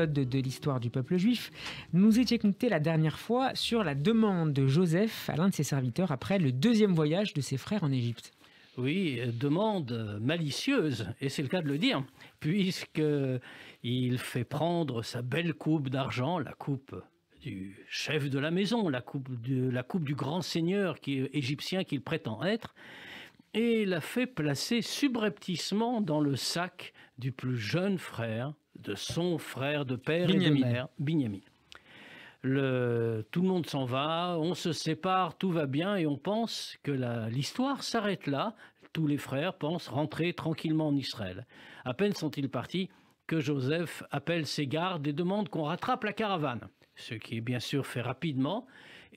de l'histoire du peuple juif, nous étions comptés la dernière fois sur la demande de Joseph à l'un de ses serviteurs après le deuxième voyage de ses frères en Égypte. Oui, demande malicieuse, et c'est le cas de le dire, puisque il fait prendre sa belle coupe d'argent, la coupe du chef de la maison, la coupe, de, la coupe du grand seigneur qui, égyptien qu'il prétend être, et la fait placer subrepticement dans le sac du plus jeune frère de son frère de père et de mère, Binyamin. Le, tout le monde s'en va, on se sépare, tout va bien et on pense que l'histoire s'arrête là. Tous les frères pensent rentrer tranquillement en Israël. À peine sont-ils partis que Joseph appelle ses gardes et demande qu'on rattrape la caravane, ce qui est bien sûr fait rapidement.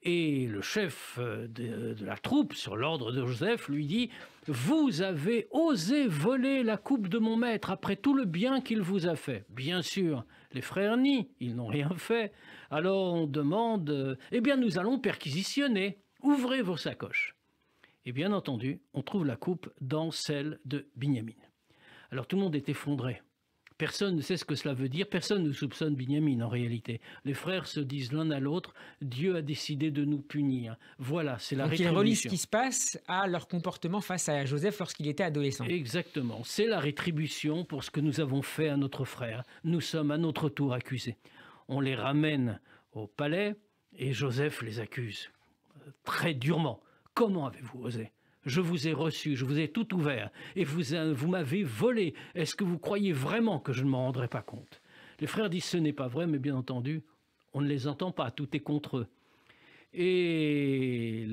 Et le chef euh, de, la troupe, sur l'ordre de Joseph, lui dit Vous avez osé voler la coupe de mon maître après tout le bien qu'il vous a fait. Bien sûr, les frères nient, ils n'ont rien fait. Alors on demande euh, Eh bien, nous allons perquisitionner. Ouvrez vos sacoches. Et bien entendu, on trouve la coupe dans celle de Binyamin. Alors tout le monde est effondré. Personne ne sait ce que cela veut dire, personne ne soupçonne Binyamin en réalité. Les frères se disent l'un à l'autre, Dieu a décidé de nous punir. Voilà, c'est la Donc rétribution. Ils relient ce qui se passe à leur comportement face à Joseph lorsqu'il était adolescent. Exactement, c'est la rétribution pour ce que nous avons fait à notre frère. Nous sommes à notre tour accusés. On les ramène au palais et Joseph les accuse euh, très durement. Comment avez-vous osé je vous ai reçu, je vous ai tout ouvert, et euh, vous, m'avez volé. Est-ce que vous croyez vraiment que je ne m'en rendrai pas compte Les frères disent, ce n'est pas vrai, mais bien entendu, on ne les entend pas, tout est contre eux. Et,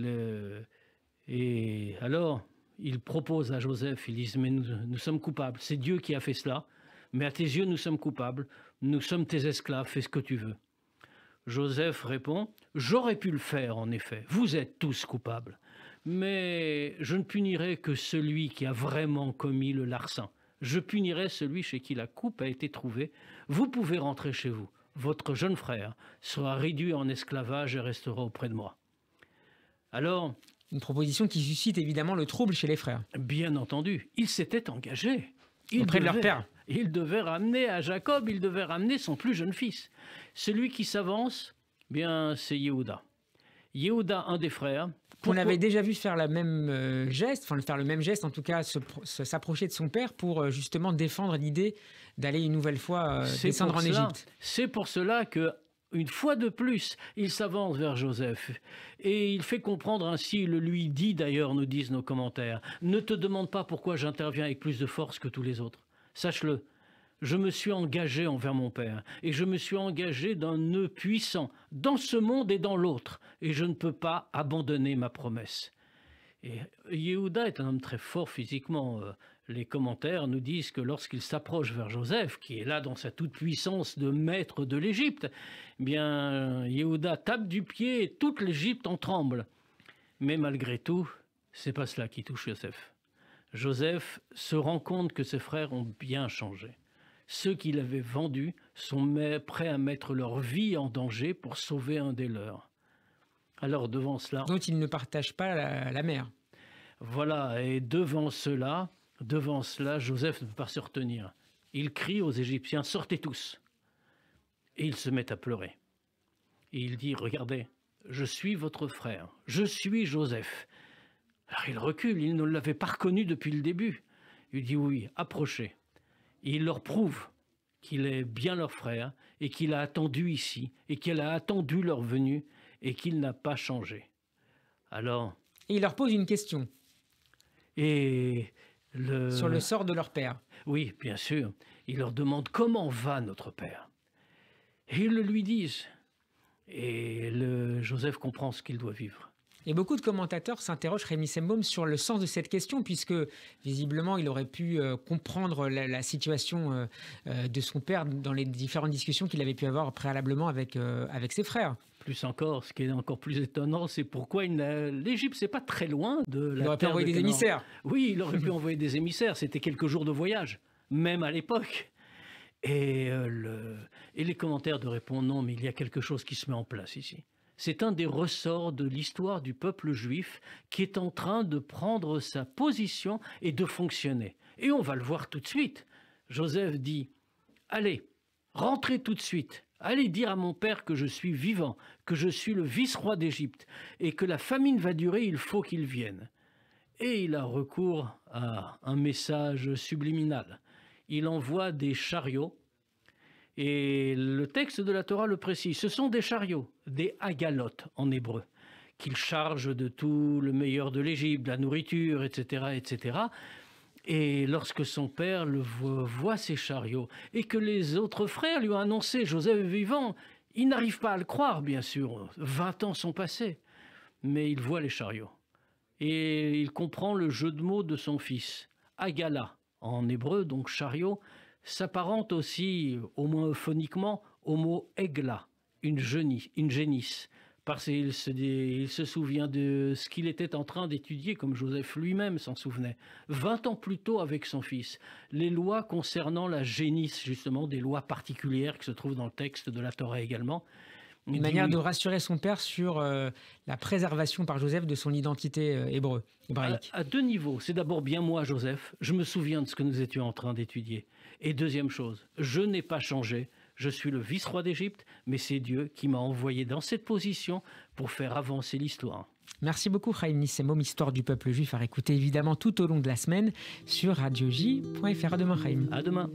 et alors, ils proposent à Joseph, ils disent, mais nous sommes coupables, c'est Dieu qui a fait cela, mais à tes yeux, nous sommes coupables, nous sommes tes esclaves, fais ce que tu veux. Joseph répond, j'aurais pu le faire en effet, vous êtes tous coupables mais je ne punirai que celui qui a vraiment commis le larcin. Je punirai celui chez qui la coupe a été trouvée. Vous pouvez rentrer chez vous. Votre jeune frère sera réduit en esclavage et restera auprès de moi. Alors... Une proposition qui suscite évidemment le trouble chez les frères. Bien entendu, ils s'étaient engagés. auprès de leur père. Ils devaient ramener à Jacob, ils devaient ramener son plus jeune fils. Celui qui s'avance, bien c'est Yehuda. Yehuda, un des frères. qu'on On avait déjà vu faire la même euh, geste, enfin faire le même geste, en tout cas s'approcher de son père pour euh, justement défendre l'idée d'aller une nouvelle fois euh, descendre en Égypte. C'est pour cela que une fois de plus, il s'avance vers Joseph. Et il fait comprendre ainsi, il le lui dit d'ailleurs, nous disent nos commentaires, ne te demande pas pourquoi j'interviens avec plus de force que tous les autres. Sache-le, je me suis engagé envers mon Père, et je me suis engagé d'un nœud puissant, dans ce monde et dans l'autre, et je ne peux pas abandonner ma promesse. Et Yehuda est un homme très fort physiquement. Euh, les commentaires nous disent que lorsqu'il s'approche vers Joseph, qui est là dans sa toute-puissance de maître de l'Égypte, eh bien, Yehuda tape du pied et toute l'Égypte en tremble. Mais malgré tout, c'est pas cela qui touche Joseph. Joseph se rend compte que ses frères ont bien changé ceux qui l'avaient vendu sont prêts à mettre leur vie en danger pour sauver un des leurs. Alors devant cela... Dont ils ne partagent pas la, mer. Voilà, et devant cela, devant cela, Joseph ne peut pas se retenir. Il crie aux Égyptiens, sortez tous. Et il se met à pleurer. Et il dit, regardez, je suis votre frère, je suis Joseph. Alors il recule, il ne l'avait pas reconnu depuis le début. Il dit, oui, approchez il leur prouve qu'il est bien leur frère et qu'il a attendu ici et qu'elle a attendu leur venue et qu'il n'a pas changé. Alors. il leur pose une question. Et le... Sur le sort de leur père. Oui, bien sûr. Il leur demande comment va notre père. Et ils le lui disent. Et le Joseph comprend ce qu'il doit vivre. Et beaucoup de commentateurs s'interrogent, Rémi Sembaume sur le sens de cette question, puisque visiblement, il aurait pu euh, comprendre la, situation euh, euh, de son père dans les différentes discussions qu'il avait pu avoir préalablement avec, avec ses frères. Plus encore, ce qui est encore plus étonnant, c'est pourquoi l'Égypte, n'est pas très loin de la. Il aurait pu envoyer des émissaires. Oui, il aurait pu envoyer des émissaires. C'était quelques jours de voyage, même à l'époque. Et, et, les commentaires de répondre non, mais il y a quelque chose qui se met en place ici. C'est un des ressorts de l'histoire du peuple juif qui est en train de prendre sa position et de fonctionner. Et on va le voir tout de suite. Joseph dit, allez, rentrez tout de suite, allez dire à mon père que je suis vivant, que je suis le vice-roi d'Égypte, et que la famine va durer, il faut qu'il vienne. Et il a recours à un message subliminal. Il envoie des chariots et le texte de la Torah le précise. Ce sont des chariots, des agalotes en hébreu, qu'il charge de tout le meilleur de l'Égypte, de la nourriture, etc., etc. Et lorsque son père le voit, ces chariots et que les autres frères lui ont annoncé Joseph vivant, il n'arrive pas à le croire, bien sûr. 20 ans sont passés, mais il voit les chariots et il comprend le jeu de mots de son fils, Agala en hébreu, donc chariot, s'apparente aussi, au moins phoniquement, au mot Egla, une, genie, une génisse, parce qu'il se, se souvient de ce qu'il était en train d'étudier, comme Joseph lui-même s'en souvenait, vingt ans plus tôt avec son fils, les lois concernant la génisse, justement, des lois particulières qui se trouvent dans le texte de la Torah également, une manière de rassurer son père sur euh, la préservation par Joseph de son identité euh, hébreu, hébraïque. À, deux niveaux. C'est d'abord bien moi, Joseph. Je me souviens de ce que nous étions en train d'étudier. Et deuxième chose, je n'ai pas changé. Je suis le vice-roi d'Égypte, mais c'est Dieu qui m'a envoyé dans cette position pour faire avancer l'histoire. Merci beaucoup, Chaim Nissemom, Histoire du peuple juif, à écouter. évidemment tout au long de la semaine sur radioj.fr. À demain, Chaim. À demain.